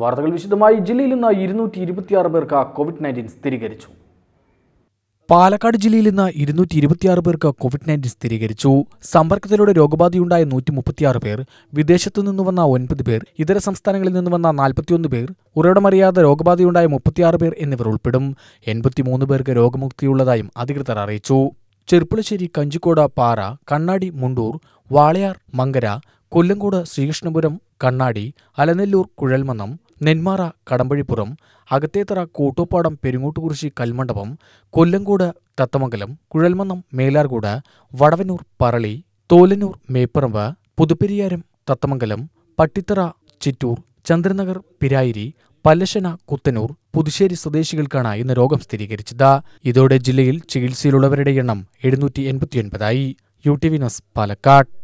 വാർത്തകൾ വിശദമായി ജില്ലയിൽ നിന്ന് ഇരുന്നൂറ്റി ഇരുപത്തിയാറ് പേർക്ക് കോവിഡ് നയൻറ്റീൻ സ്ഥിരീകരിച്ചു പാലക്കാട് ജില്ലയിൽ നിന്ന് ഇരുന്നൂറ്റി ഇരുപത്തിയാറ് പേർക്ക് കോവിഡ് നയൻറ്റീൻ സ്ഥിരീകരിച്ചു സമ്പർക്കത്തിലൂടെ രോഗബാധയുണ്ടായ നൂറ്റി മുപ്പത്തിയാറ് പേർ വിദേശത്തു നിന്ന് വന്ന ഒൻപത് പേർ ഇതര സംസ്ഥാനങ്ങളിൽ നിന്ന് വന്ന നാൽപ്പത്തിയൊന്ന് പേർ ഉറവിടമറിയാതെ രോഗബാധയുണ്ടായ മുപ്പത്തിയാറ് പേർ എന്നിവർ ഉൾപ്പെടും എൺപത്തിമൂന്ന് പേർക്ക് രോഗമുക്തിയുള്ളതായും അധികൃതർ അറിയിച്ചു ചെർപ്പുളശ്ശേരി കഞ്ചിക്കോട പാറ കണ്ണാടി മുണ്ടൂർ വാളയാർ മങ്കര കൊല്ലങ്കോട് ശ്രീകൃഷ്ണപുരം കണ്ണാടി അലനെല്ലൂർ കുഴൽമന്നം നെന്മാറ കടമ്പഴിപ്പുറം അകത്തേത്തറ കൂട്ടോപ്പാടം പെരുങ്ങോട്ടുകുറിശ്ശി കൽമണ്ഡപം കൊല്ലങ്കോട് തത്തമംഗലം കുഴൽമന്നം മേലാർകൂട് വടവനൂർ പറളി തോലനൂർ മേപ്പറമ്പ് പുതുപ്പെരിയാരം തത്തമംഗലം പട്ടിത്തറ ചിറ്റൂർ ചന്ദ്രനഗർ പിരായിരി പല്ലശന കുത്തനൂർ പുതുശ്ശേരി സ്വദേശികൾക്കാണ് ഇന്ന് രോഗം സ്ഥിരീകരിച്ചത് ഇതോടെ ജില്ലയിൽ ചികിത്സയിലുള്ളവരുടെ എണ്ണം എഴുന്നൂറ്റി എൺപത്തിയൊൻപതായി യു ടി വി പാലക്കാട്